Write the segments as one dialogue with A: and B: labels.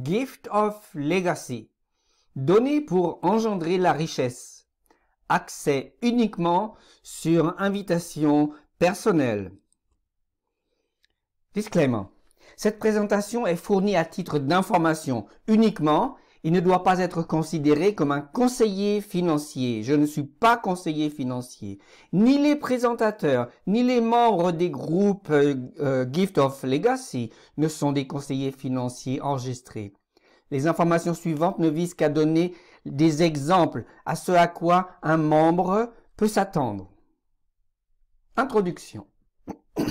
A: Gift of Legacy. donné pour engendrer la richesse. Accès uniquement sur invitation personnelle. Disclaimer. Cette présentation est fournie à titre d'information uniquement il ne doit pas être considéré comme un conseiller financier. Je ne suis pas conseiller financier. Ni les présentateurs, ni les membres des groupes euh, euh, Gift of Legacy ne sont des conseillers financiers enregistrés. Les informations suivantes ne visent qu'à donner des exemples à ce à quoi un membre peut s'attendre. Introduction.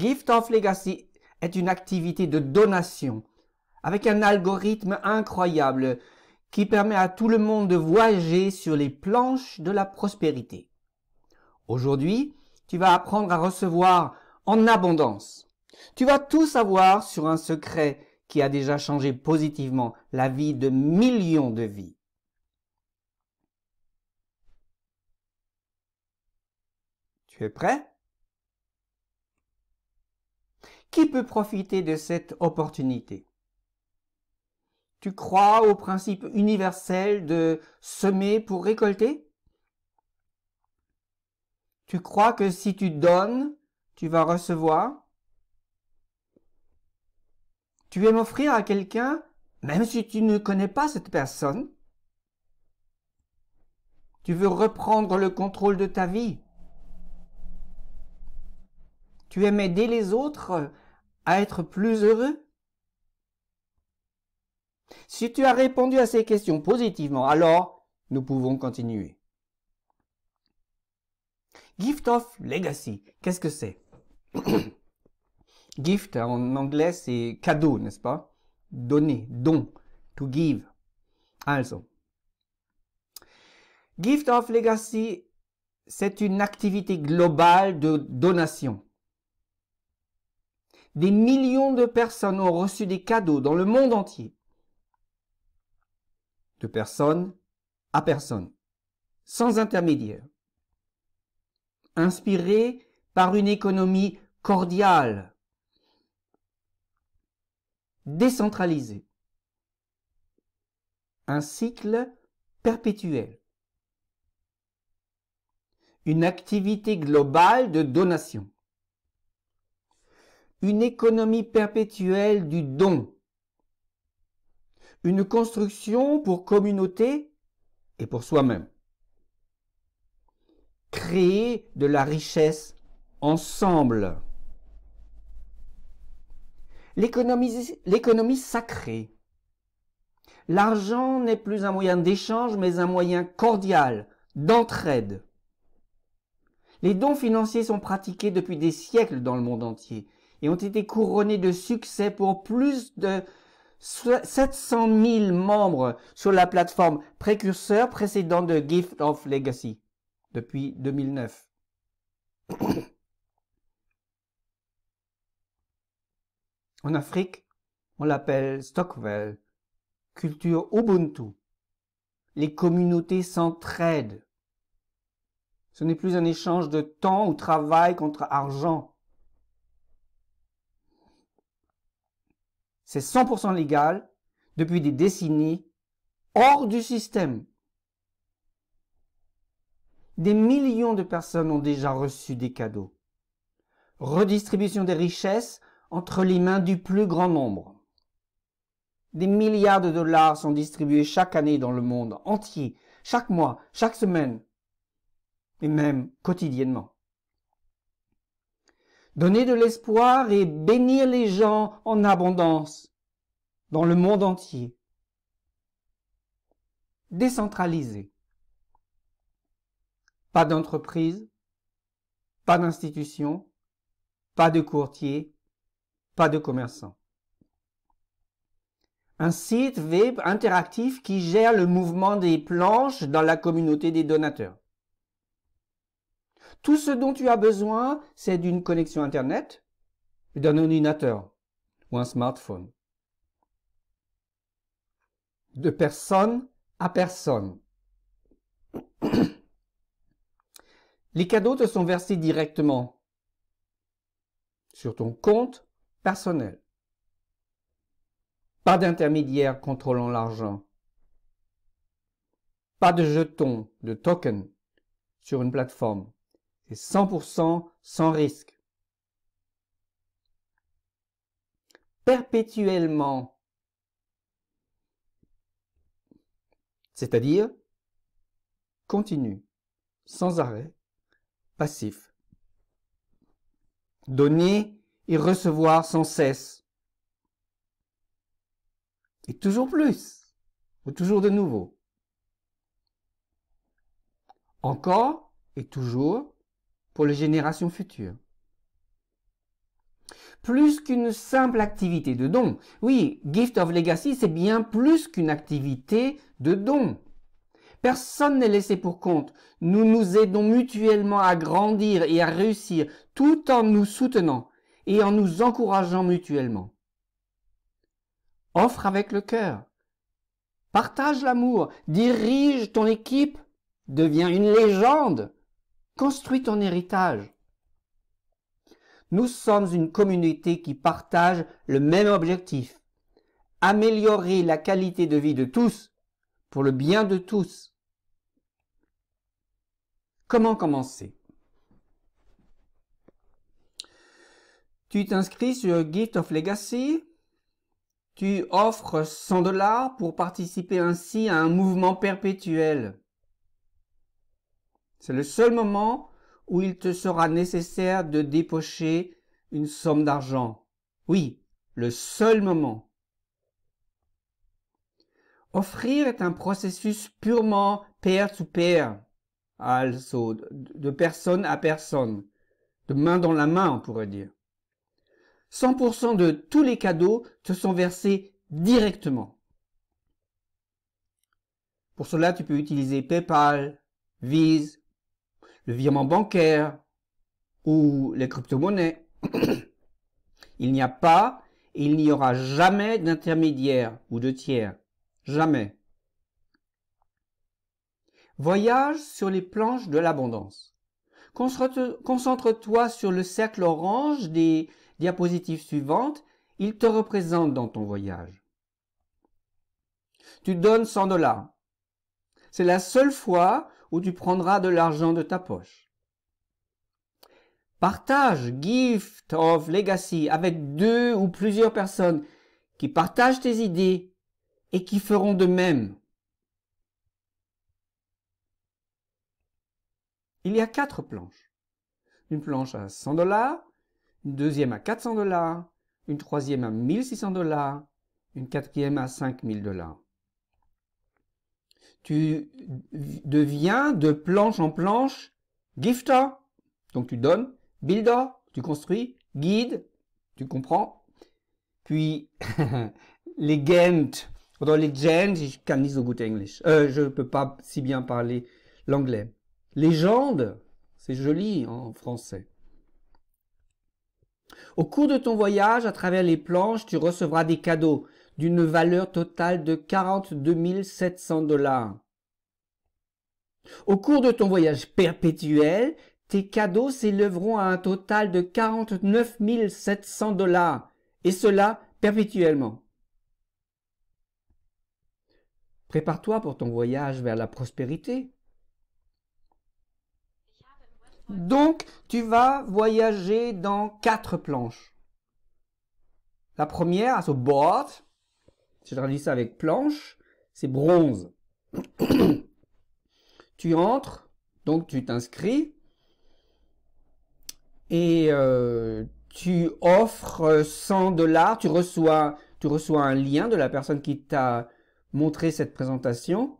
A: Gift of Legacy est une activité de donation avec un algorithme incroyable qui permet à tout le monde de voyager sur les planches de la prospérité. Aujourd'hui, tu vas apprendre à recevoir en abondance. Tu vas tout savoir sur un secret qui a déjà changé positivement la vie de millions de vies. Tu es prêt Qui peut profiter de cette opportunité tu crois au principe universel de semer pour récolter Tu crois que si tu donnes, tu vas recevoir Tu aimes offrir à quelqu'un, même si tu ne connais pas cette personne Tu veux reprendre le contrôle de ta vie Tu aimes aider les autres à être plus heureux si tu as répondu à ces questions positivement, alors nous pouvons continuer. Gift of Legacy, qu'est-ce que c'est Gift en anglais c'est cadeau, n'est-ce pas Donner, don, to give. Also. Ah, Gift of Legacy, c'est une activité globale de donation. Des millions de personnes ont reçu des cadeaux dans le monde entier de personne à personne, sans intermédiaire. Inspiré par une économie cordiale, décentralisée, un cycle perpétuel, une activité globale de donation, une économie perpétuelle du don, une construction pour communauté et pour soi-même. Créer de la richesse ensemble. L'économie sacrée. L'argent n'est plus un moyen d'échange, mais un moyen cordial, d'entraide. Les dons financiers sont pratiqués depuis des siècles dans le monde entier et ont été couronnés de succès pour plus de 700 000 membres sur la plateforme précurseur précédent de Gift of Legacy depuis 2009. en Afrique, on l'appelle Stockwell, culture Ubuntu. Les communautés s'entraident. Ce n'est plus un échange de temps ou travail contre argent. c'est 100% légal depuis des décennies hors du système. Des millions de personnes ont déjà reçu des cadeaux. Redistribution des richesses entre les mains du plus grand nombre. Des milliards de dollars sont distribués chaque année dans le monde entier, chaque mois, chaque semaine, et même quotidiennement donner de l'espoir et bénir les gens en abondance dans le monde entier. Décentraliser. Pas d'entreprise, pas d'institution, pas de courtiers, pas de commerçants. Un site web interactif qui gère le mouvement des planches dans la communauté des donateurs. Tout ce dont tu as besoin, c'est d'une connexion Internet, d'un ordinateur ou un smartphone. De personne à personne. Les cadeaux te sont versés directement sur ton compte personnel. Pas d'intermédiaire contrôlant l'argent. Pas de jetons, de tokens sur une plateforme. 100% sans risque. Perpétuellement, c'est-à-dire continu, sans arrêt, passif. Donner et recevoir sans cesse. Et toujours plus, ou toujours de nouveau. Encore et toujours pour les générations futures. Plus qu'une simple activité de don. Oui, Gift of Legacy, c'est bien plus qu'une activité de don. Personne n'est laissé pour compte. Nous nous aidons mutuellement à grandir et à réussir tout en nous soutenant et en nous encourageant mutuellement. Offre avec le cœur. Partage l'amour. Dirige ton équipe. Deviens une légende. Construis ton héritage. Nous sommes une communauté qui partage le même objectif, améliorer la qualité de vie de tous pour le bien de tous. Comment commencer Tu t'inscris sur Gift of Legacy, tu offres 100 dollars pour participer ainsi à un mouvement perpétuel. C'est le seul moment où il te sera nécessaire de dépocher une somme d'argent. Oui, le seul moment. Offrir est un processus purement pair-to-pair, de personne à personne, de main dans la main, on pourrait dire. 100% de tous les cadeaux te sont versés directement. Pour cela, tu peux utiliser PayPal, Vise, le virement bancaire ou les crypto-monnaies. il n'y a pas et il n'y aura jamais d'intermédiaire ou de tiers. Jamais. Voyage sur les planches de l'abondance. Concentre-toi sur le cercle orange des diapositives suivantes. Il te représente dans ton voyage. Tu donnes 100 dollars. C'est la seule fois ou tu prendras de l'argent de ta poche. Partage Gift of Legacy avec deux ou plusieurs personnes qui partagent tes idées et qui feront de même. Il y a quatre planches. Une planche à 100 dollars, une deuxième à 400 dollars, une troisième à 1600 dollars, une quatrième à 5000 dollars tu deviens de planche en planche gifter. Donc tu donnes, builder, tu construis, guide, tu comprends. Puis les dans les gens, je ne English. Euh, je peux pas si bien parler l'anglais. Légende, c'est joli en français. Au cours de ton voyage à travers les planches, tu recevras des cadeaux d'une valeur totale de 42 700 dollars. Au cours de ton voyage perpétuel, tes cadeaux s'élèveront à un total de 49 700 dollars, et cela perpétuellement. Prépare-toi pour ton voyage vers la prospérité. Donc, tu vas voyager dans quatre planches. La première, à ce bord, j'ai je ça avec planche, c'est bronze. tu entres, donc tu t'inscris et euh, tu offres 100 dollars, tu reçois, tu reçois un lien de la personne qui t'a montré cette présentation.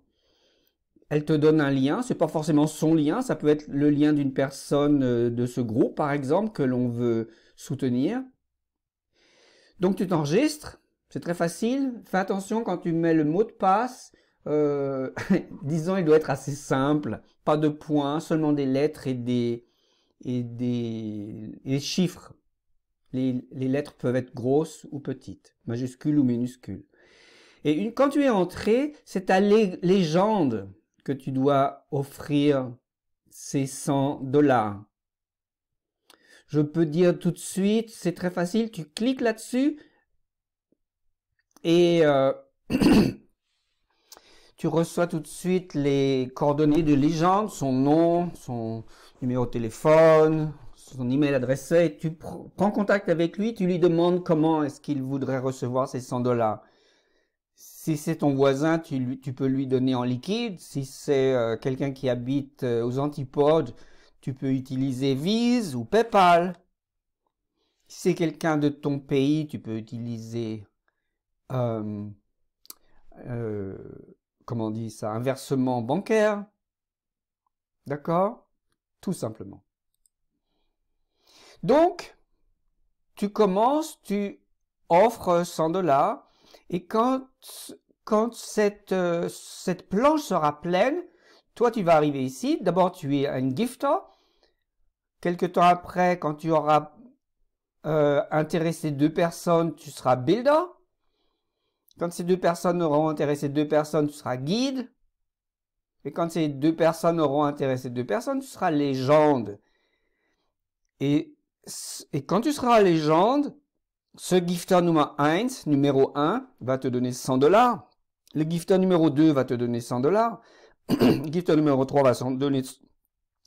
A: Elle te donne un lien, c'est pas forcément son lien, ça peut être le lien d'une personne euh, de ce groupe par exemple que l'on veut soutenir. Donc tu t'enregistres c'est très facile. Fais attention quand tu mets le mot de passe. Euh, disons, il doit être assez simple. Pas de points, seulement des lettres et des, et des, chiffres. Les, lettres peuvent être grosses ou petites, majuscules ou minuscules. Et une, quand tu es entré, c'est à la légende que tu dois offrir ces 100 dollars. Je peux dire tout de suite, c'est très facile, tu cliques là-dessus et euh, tu reçois tout de suite les coordonnées de légende, son nom, son numéro de téléphone, son email adressé. Tu prends contact avec lui, tu lui demandes comment est-ce qu'il voudrait recevoir ces 100 dollars. Si c'est ton voisin, tu, peux lui donner en liquide. Si c'est euh, quelqu'un qui habite euh, aux antipodes, tu peux utiliser Vise ou PayPal. Si c'est quelqu'un de ton pays, tu peux utiliser euh, euh, comment on dit ça, un versement bancaire. D'accord Tout simplement. Donc, tu commences, tu offres 100 dollars et quand, quand cette, euh, cette planche sera pleine, toi tu vas arriver ici, d'abord tu es un gifter, quelque temps après quand tu auras intéressé deux personnes, tu seras builder, quand ces deux personnes auront intéressé deux personnes, tu seras guide. Et quand ces deux personnes auront intéressé deux personnes, tu seras légende. Et, et quand tu seras légende, ce gifteur numéro 1, numéro 1, va te donner 100 dollars. Le gifteur numéro 2 va te donner 100 dollars. gifteur numéro 3 va te donner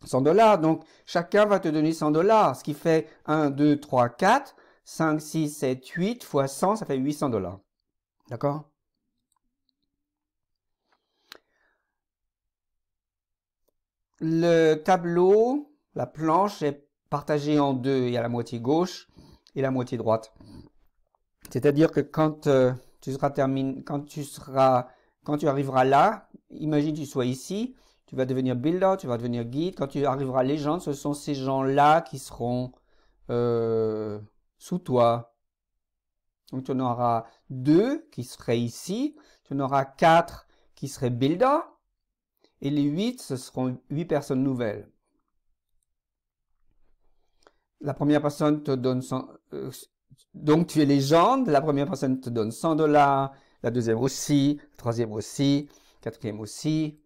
A: 100 dollars. Donc, chacun va te donner 100 dollars. Ce qui fait 1, 2, 3, 4, 5, 6, 7, 8 fois 100, ça fait 800 dollars. D'accord Le tableau, la planche est partagée en deux. Il y a la moitié gauche et la moitié droite. C'est-à-dire que quand euh, tu seras terminé, quand tu seras, quand tu arriveras là, imagine tu sois ici, tu vas devenir builder, tu vas devenir guide. Quand tu arriveras les gens, ce sont ces gens-là qui seront euh, sous toi, donc tu en auras deux qui seraient ici, tu en auras 4 qui seraient bilda, et les huit, ce seront huit personnes nouvelles. La première personne te donne 100, euh, donc tu es légende, la première personne te donne 100 dollars, la deuxième aussi, la troisième aussi, la quatrième aussi,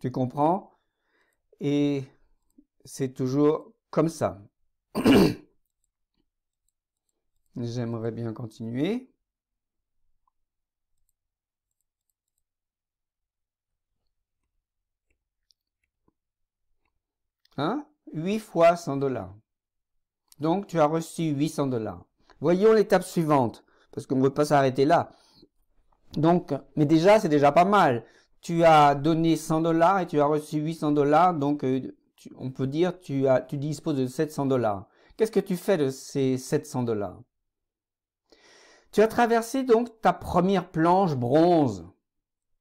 A: tu comprends Et c'est toujours comme ça. J'aimerais bien continuer. Hein? 8 fois 100 dollars. Donc, tu as reçu 800 dollars. Voyons l'étape suivante, parce qu'on ne veut pas s'arrêter là. Donc, mais déjà, c'est déjà pas mal. Tu as donné 100 dollars et tu as reçu 800 dollars, donc euh, on peut dire tu as, tu disposes de 700 dollars. Qu'est-ce que tu fais de ces 700 dollars tu as traversé donc ta première planche bronze.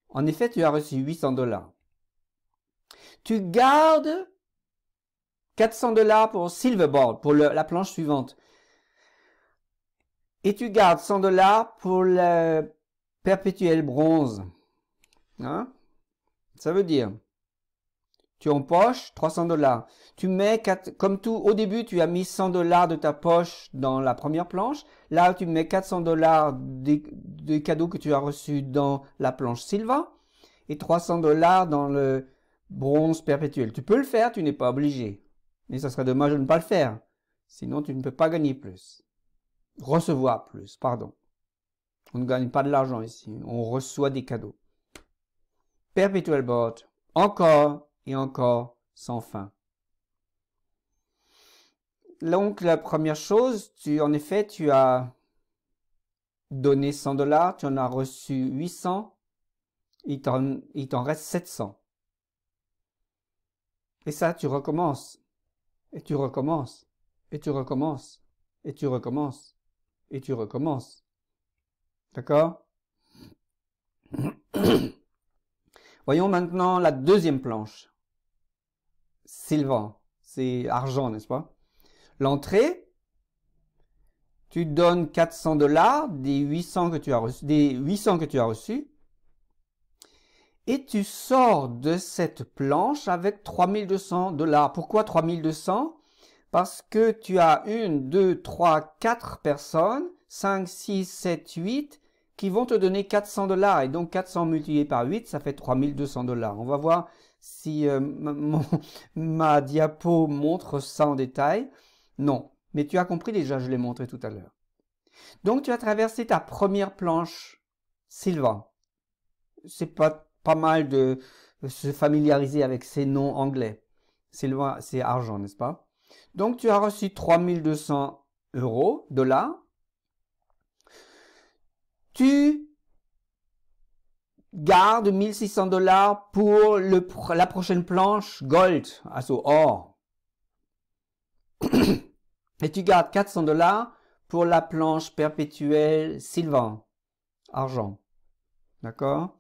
A: En effet, tu as reçu 800 dollars. Tu gardes 400 dollars pour Silverboard, pour la planche suivante. Et tu gardes 100 dollars pour le perpétuel bronze. Hein? Ça veut dire, tu en poche, 300 dollars. Tu mets, 4, comme tout, au début, tu as mis 100 dollars de ta poche dans la première planche. Là, tu mets 400 dollars des, cadeaux que tu as reçus dans la planche Silva et 300 dollars dans le bronze perpétuel. Tu peux le faire, tu n'es pas obligé. Mais ça serait dommage de ne pas le faire. Sinon, tu ne peux pas gagner plus. Recevoir plus, pardon. On ne gagne pas de l'argent ici. On reçoit des cadeaux. Perpetual board. Encore et encore sans fin. Donc la première chose, tu en effet, tu as donné 100 dollars, tu en as reçu 800, il t'en reste 700. Et ça, tu recommences, et tu recommences, et tu recommences, et tu recommences, et tu recommences. D'accord Voyons maintenant la deuxième planche vent, c'est argent, n'est-ce pas L'entrée, tu donnes 400 dollars des 800 que tu as reçus, des 800 que tu as reçus, et tu sors de cette planche avec 3200 dollars. Pourquoi 3200 Parce que tu as une, deux, trois, quatre personnes, 5, 6, 7, 8, qui vont te donner 400 dollars. Et donc 400 multiplié par 8, ça fait 3200 dollars. On va voir si euh, ma, diapo montre ça en détail. Non, mais tu as compris déjà, je l'ai montré tout à l'heure. Donc tu as traversé ta première planche, Sylvain. C'est pas, pas mal de se familiariser avec ces noms anglais. Sylvain, c'est argent, n'est-ce pas Donc tu as reçu 3200 euros, dollars, tu gardes 1600 dollars pour la prochaine planche Gold, asso Or. Et tu gardes 400 dollars pour la planche perpétuelle Sylvain, argent. D'accord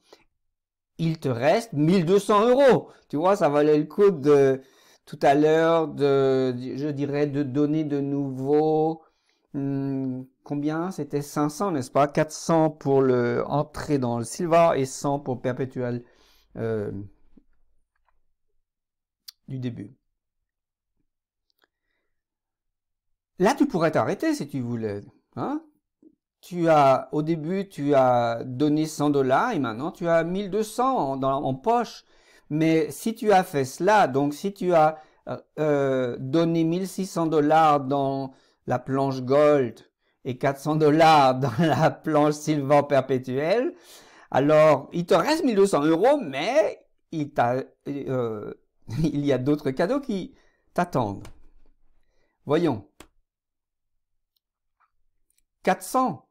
A: Il te reste 1200 euros. Tu vois, ça valait le coup de tout à l'heure de, je dirais, de donner de nouveau hmm, combien C'était 500, n'est-ce pas 400 pour le entrer dans le silver et 100 pour Perpétuel euh, du début. Là, tu pourrais t'arrêter si tu voulais. Hein tu as, au début, tu as donné 100 dollars et maintenant tu as 1200 en, poche. Mais si tu as fait cela, donc si tu as euh, euh, donné 1600 dollars dans la planche gold et 400 dollars dans la planche Sylvan perpétuelle, alors il te reste 1200 euros, mais il, euh, il y a d'autres cadeaux qui t'attendent. Voyons. 400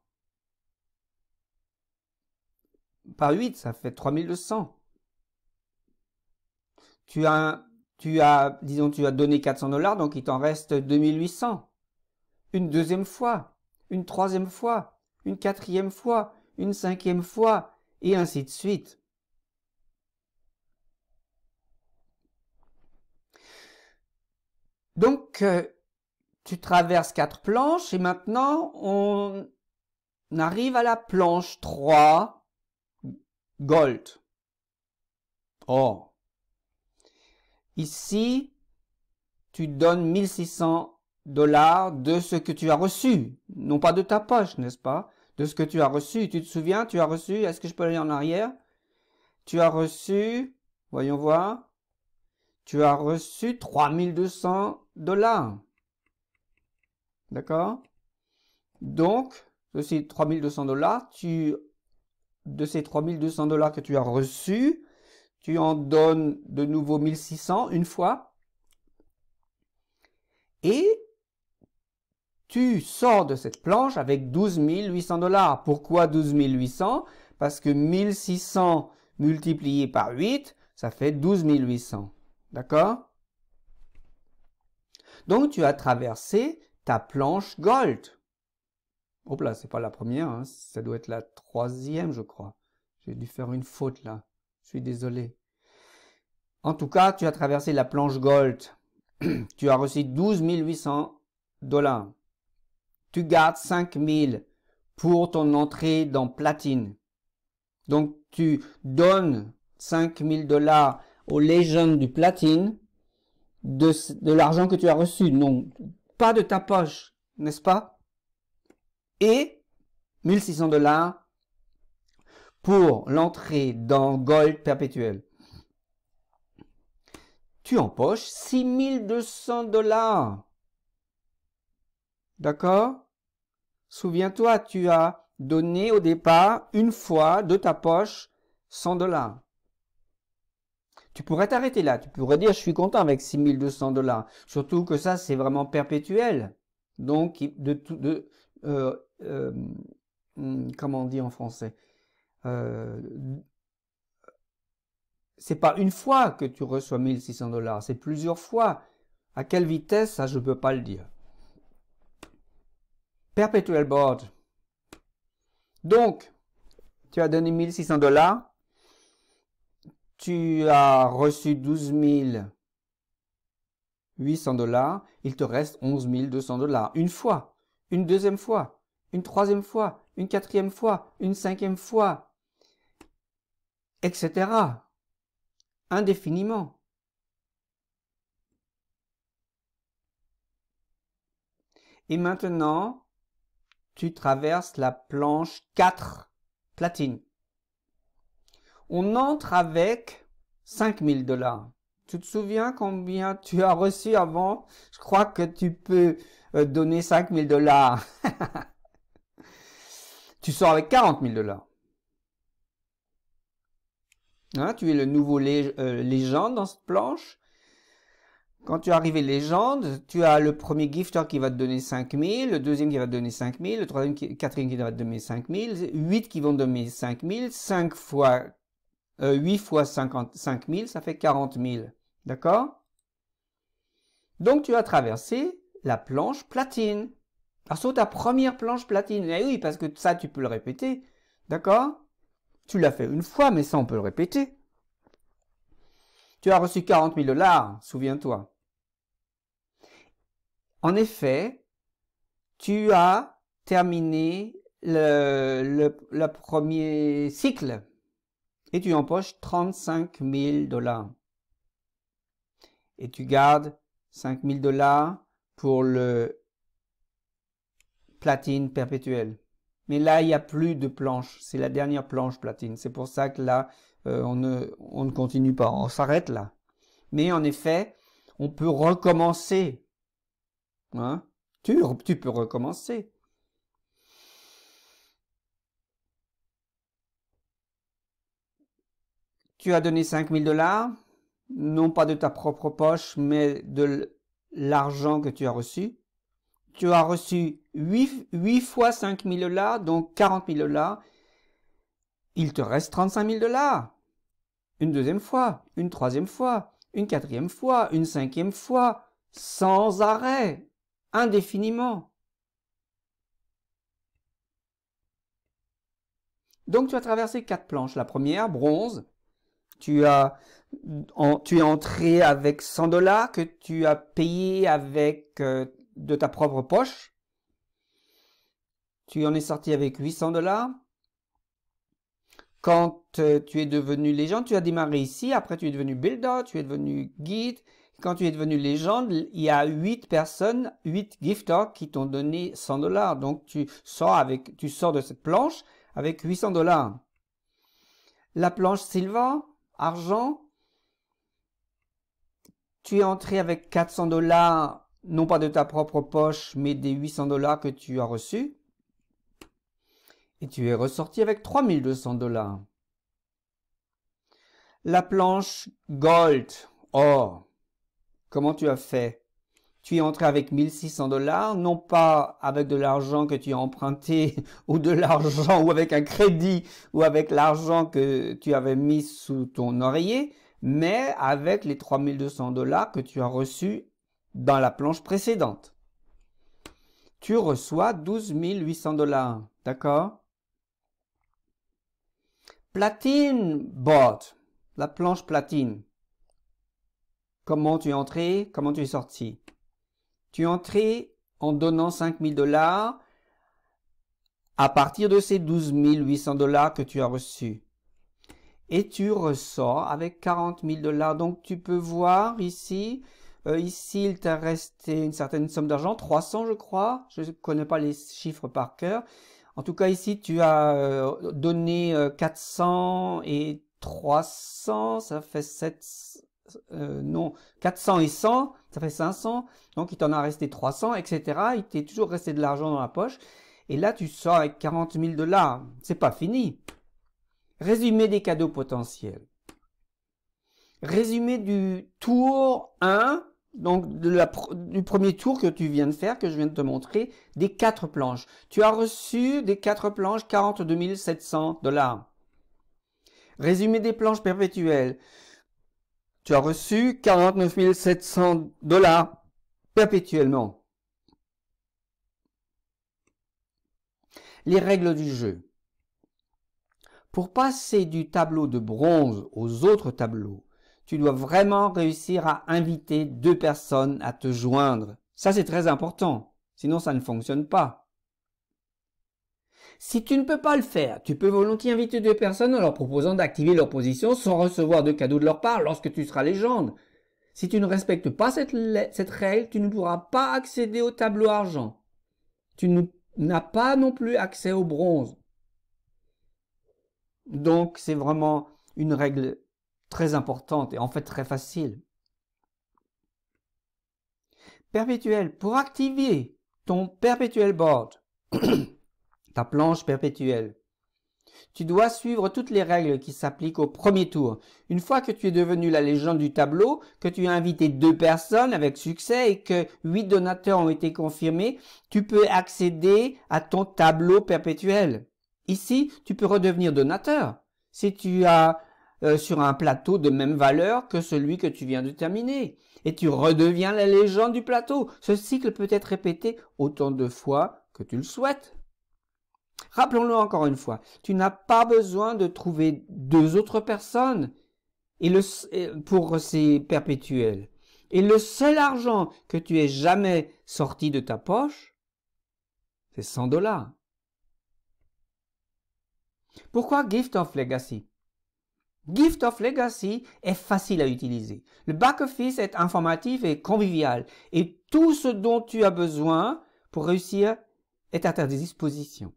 A: par 8, ça fait 3200. Tu as, tu as, disons, tu as donné 400 dollars, donc il t'en reste 2800. Une deuxième fois une troisième fois, une quatrième fois, une cinquième fois, et ainsi de suite. Donc, euh, tu traverses quatre planches et maintenant on arrive à la planche 3, gold. Oh. Ici, tu donnes 1600 dollars de ce que tu as reçu, non pas de ta poche, n'est-ce pas De ce que tu as reçu. Tu te souviens, tu as reçu, est-ce que je peux aller en arrière Tu as reçu, voyons voir, tu as reçu 3200 dollars. D'accord Donc, de ces 3200 dollars, tu, de ces 3200 dollars que tu as reçu, tu en donnes de nouveau 1600 une fois. Et tu sors de cette planche avec 12 800 dollars. Pourquoi 12 800 Parce que 1600 multiplié par 8, ça fait 12 800. D'accord Donc tu as traversé ta planche gold. Hop là, c'est pas la première, hein. ça doit être la troisième, je crois. J'ai dû faire une faute là. Je suis désolé. En tout cas, tu as traversé la planche gold. tu as reçu 12 800 dollars tu gardes 5000 pour ton entrée dans platine. Donc tu donnes 5000 dollars aux légendes du platine de, l'argent que tu as reçu, non pas de ta poche, n'est-ce pas Et 1600 dollars pour l'entrée dans Gold perpétuel. Tu empoches 6200 dollars D'accord Souviens-toi, tu as donné au départ une fois de ta poche 100 dollars. Tu pourrais t'arrêter là, tu pourrais dire je suis content avec 6200 dollars. Surtout que ça c'est vraiment perpétuel. Donc de tout de euh, euh, hmm, comment on dit en français euh, C'est pas une fois que tu reçois 1600 dollars, c'est plusieurs fois. À quelle vitesse ça je ne peux pas le dire. Perpetual Board. Donc, tu as donné 1600 dollars. Tu as reçu 12 800 dollars. Il te reste 11 200 dollars. Une fois, une deuxième fois, une troisième fois, une quatrième fois, une cinquième fois, etc. Indéfiniment. Et maintenant, tu traverses la planche 4 platine. On entre avec 5000 dollars. Tu te souviens combien tu as reçu avant Je crois que tu peux euh, donner 5000 dollars. tu sors avec 40 000 dollars. Hein, tu es le nouveau euh, légende dans cette planche. Quand tu arrives légende, tu as le premier gifteur qui va te donner 5000, le deuxième qui va te donner 5000, le troisième, qui, quatrième qui va te donner 5000, 8 qui vont te donner 5000, 5 fois, 8 euh, fois 5 000, ça fait 40 000. D'accord Donc tu as traversé la planche platine. Alors sur ta première planche platine, eh oui, parce que ça tu peux le répéter. D'accord Tu l'as fait une fois, mais ça on peut le répéter. Tu as reçu 40 000 dollars, souviens-toi. En effet, tu as terminé le, premier cycle et tu empoches 35 000 dollars. Et tu gardes 5 000 dollars pour le platine perpétuel. Mais là, il n'y a plus de planche. C'est la dernière planche platine. C'est pour ça que là, euh, on, ne, on ne continue pas. On s'arrête là. Mais en effet, on peut recommencer Hein? Tu, peux recommencer. Tu as donné 5000 dollars, non pas de ta propre poche, mais de l'argent que tu as reçu. Tu as reçu 8, 8 fois 5000 dollars, donc 40 000 dollars. Il te reste 35 000 dollars. Une deuxième fois, une troisième fois, une quatrième fois, une cinquième fois, sans arrêt indéfiniment. Donc tu as traversé quatre planches. La première, bronze, tu as tu es entré avec 100 dollars que tu as payé avec euh, de ta propre poche. Tu en es sorti avec 800 dollars. Quand euh, tu es devenu légende, tu as démarré ici, après tu es devenu builder, tu es devenu guide, quand tu es devenu légende, il y a huit personnes, huit gifters qui t'ont donné 100 dollars. Donc tu sors avec, tu sors de cette planche avec 800 dollars. La planche Sylvain, argent, tu es entré avec 400 dollars, non pas de ta propre poche, mais des 800 dollars que tu as reçus. Et tu es ressorti avec 3200 dollars. La planche Gold, or, Comment tu as fait tu es entré avec 1600 dollars, non pas avec de l'argent que tu as emprunté ou de l'argent ou avec un crédit ou avec l'argent que tu avais mis sous ton oreiller, mais avec les 3200 dollars que tu as reçus dans la planche précédente. Tu reçois 12 800 dollars, d'accord Platine board, la planche platine. Comment tu es entré Comment tu es sorti Tu es entré en donnant 5000 dollars à partir de ces 12 800 dollars que tu as reçus. Et tu ressors avec 40 000 dollars. Donc tu peux voir ici, euh, ici il t'a resté une certaine somme d'argent, 300 je crois. Je ne connais pas les chiffres par cœur. En tout cas ici tu as euh, donné 400 euh, et 300, ça fait 700. Euh, non, 400 et 100, ça fait 500, donc il t'en a resté 300, etc. Il t'est toujours resté de l'argent dans la poche. Et là, tu sors avec 40 000 dollars. C'est pas fini. Résumé des cadeaux potentiels. Résumé du tour 1, donc de la, du premier tour que tu viens de faire, que je viens de te montrer, des quatre planches. Tu as reçu des quatre planches 42 700 dollars. Résumé des planches perpétuelles. Tu as reçu 49 700 dollars perpétuellement. Les règles du jeu. Pour passer du tableau de bronze aux autres tableaux, tu dois vraiment réussir à inviter deux personnes à te joindre. Ça, c'est très important. Sinon, ça ne fonctionne pas. Si tu ne peux pas le faire, tu peux volontiers inviter deux personnes en leur proposant d'activer leur position sans recevoir de cadeau de leur part lorsque tu seras légende. Si tu ne respectes pas cette, règle, tu ne pourras pas accéder au tableau argent. Tu n'as pas non plus accès au bronze. Donc c'est vraiment une règle très importante et en fait très facile. Perpétuel. Pour activer ton perpétuel board, ta planche perpétuelle. Tu dois suivre toutes les règles qui s'appliquent au premier tour. Une fois que tu es devenu la légende du tableau, que tu as invité deux personnes avec succès et que huit donateurs ont été confirmés, tu peux accéder à ton tableau perpétuel. Ici, tu peux redevenir donateur si tu as euh, sur un plateau de même valeur que celui que tu viens de terminer. Et tu redeviens la légende du plateau. Ce cycle peut être répété autant de fois que tu le souhaites. Rappelons-le encore une fois, tu n'as pas besoin de trouver deux autres personnes et le, pour ces perpétuels. Et le seul argent que tu aies jamais sorti de ta poche, c'est 100 dollars. Pourquoi Gift of Legacy Gift of Legacy est facile à utiliser. Le back-office est informatif et convivial. Et tout ce dont tu as besoin pour réussir est à ta disposition.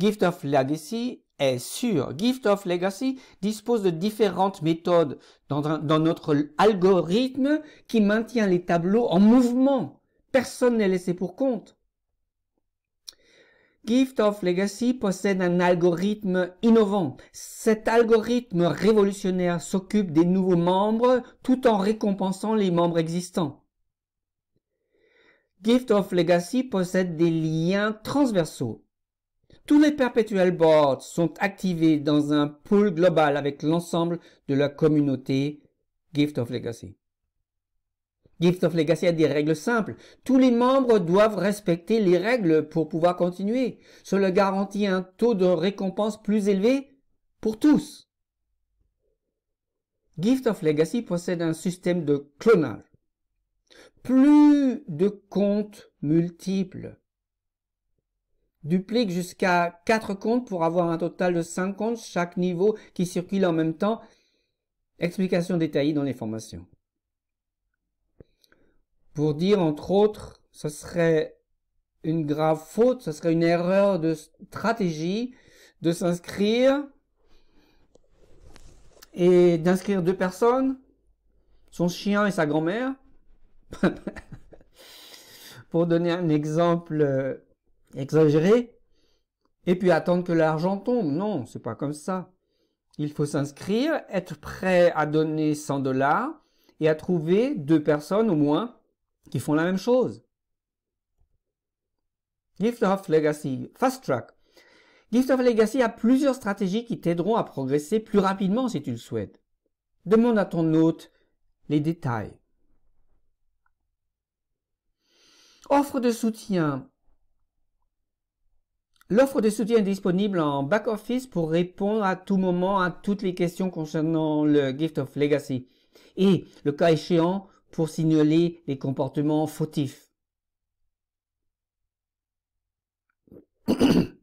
A: Gift of Legacy est sûr. Gift of Legacy dispose de différentes méthodes dans, notre algorithme qui maintient les tableaux en mouvement. Personne n'est laissé pour compte. Gift of Legacy possède un algorithme innovant. Cet algorithme révolutionnaire s'occupe des nouveaux membres tout en récompensant les membres existants. Gift of Legacy possède des liens transversaux. Tous les perpetual boards sont activés dans un pool global avec l'ensemble de la communauté Gift of Legacy. Gift of Legacy a des règles simples. Tous les membres doivent respecter les règles pour pouvoir continuer. Cela garantit un taux de récompense plus élevé pour tous. Gift of Legacy possède un système de clonage. Plus de comptes multiples duplique jusqu'à 4 comptes pour avoir un total de 5 comptes chaque niveau qui circule en même temps. Explication détaillée dans les formations. Pour dire entre autres, ce serait une grave faute, ce serait une erreur de stratégie de s'inscrire et d'inscrire deux personnes, son chien et sa grand-mère. pour donner un exemple euh, exagérer et puis attendre que l'argent tombe. Non, c'est pas comme ça. Il faut s'inscrire, être prêt à donner 100 dollars et à trouver deux personnes au moins qui font la même chose. Gift of Legacy, Fast Track. Gift of Legacy a plusieurs stratégies qui t'aideront à progresser plus rapidement si tu le souhaites. Demande à ton hôte les détails. Offre de soutien. L'offre de soutien est disponible en back-office pour répondre à tout moment à toutes les questions concernant le Gift of Legacy et, le cas échéant, pour signaler les comportements fautifs.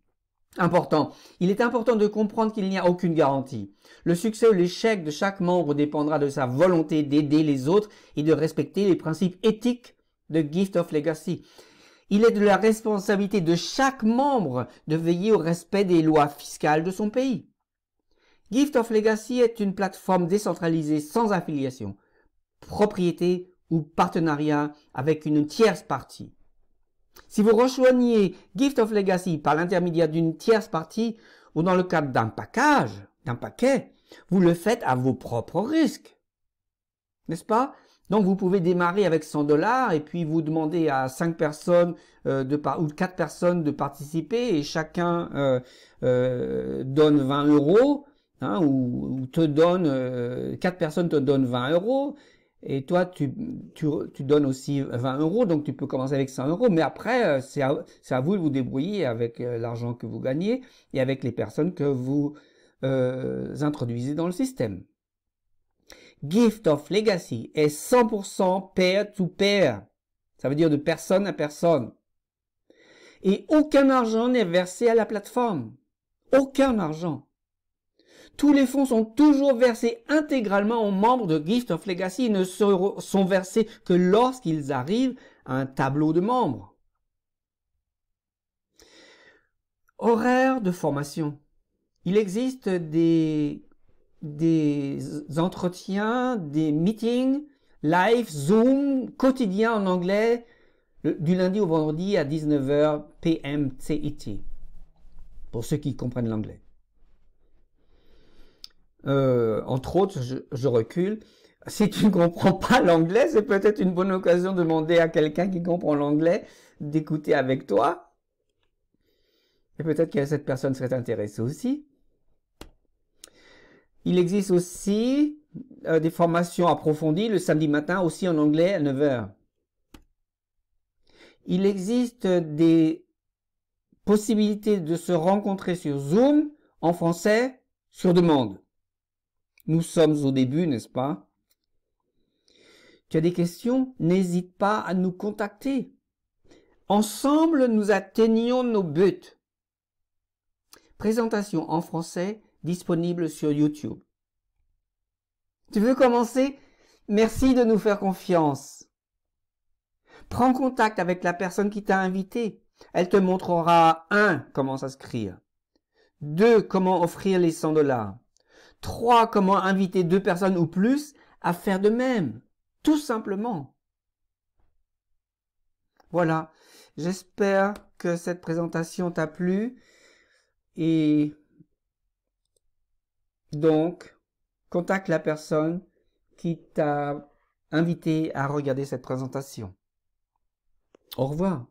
A: important. Il est important de comprendre qu'il n'y a aucune garantie. Le succès ou l'échec de chaque membre dépendra de sa volonté d'aider les autres et de respecter les principes éthiques de Gift of Legacy. Il est de la responsabilité de chaque membre de veiller au respect des lois fiscales de son pays. Gift of Legacy est une plateforme décentralisée sans affiliation, propriété ou partenariat avec une tierce partie. Si vous rejoignez Gift of Legacy par l'intermédiaire d'une tierce partie ou dans le cadre d'un package, d'un paquet, vous le faites à vos propres risques. N'est-ce pas donc vous pouvez démarrer avec 100 dollars et puis vous demander à 5 personnes euh, de ou 4 personnes de participer et chacun euh, euh, donne 20 euros hein, ou, te donne 4 personnes te donnent 20 euros et toi tu, donnes aussi 20 euros donc tu peux commencer avec 100 euros mais après c'est à, vous de vous débrouiller avec l'argent que vous gagnez et avec les personnes que vous introduisez dans le système. Gift of Legacy est 100% pair-to-pair. Ça veut dire de personne à personne. Et aucun argent n'est versé à la plateforme. Aucun argent. Tous les fonds sont toujours versés intégralement aux membres de Gift of Legacy ne sont versés que lorsqu'ils arrivent à un tableau de membres. Horaire de formation. Il existe des des entretiens, des meetings, live, Zoom, quotidien en anglais, du lundi au vendredi à 19h PM CET, pour ceux qui comprennent l'anglais. Euh, entre autres, je, je, recule. Si tu ne comprends pas l'anglais, c'est peut-être une bonne occasion de demander à quelqu'un qui comprend l'anglais d'écouter avec toi. Et peut-être que cette personne serait intéressée aussi. Il existe aussi euh, des formations approfondies le samedi matin, aussi en anglais à 9h. Il existe des possibilités de se rencontrer sur Zoom en français sur demande. Nous sommes au début, n'est-ce pas Tu as des questions N'hésite pas à nous contacter. Ensemble, nous atteignons nos buts. Présentation en français disponible sur YouTube. Tu veux commencer Merci de nous faire confiance. Prends contact avec la personne qui t'a invité. Elle te montrera 1. comment s'inscrire, 2. comment offrir les 100 dollars, 3. comment inviter deux personnes ou plus à faire de même, tout simplement. Voilà, j'espère que cette présentation t'a plu et donc, contacte la personne qui t'a invité à regarder cette présentation. Au revoir.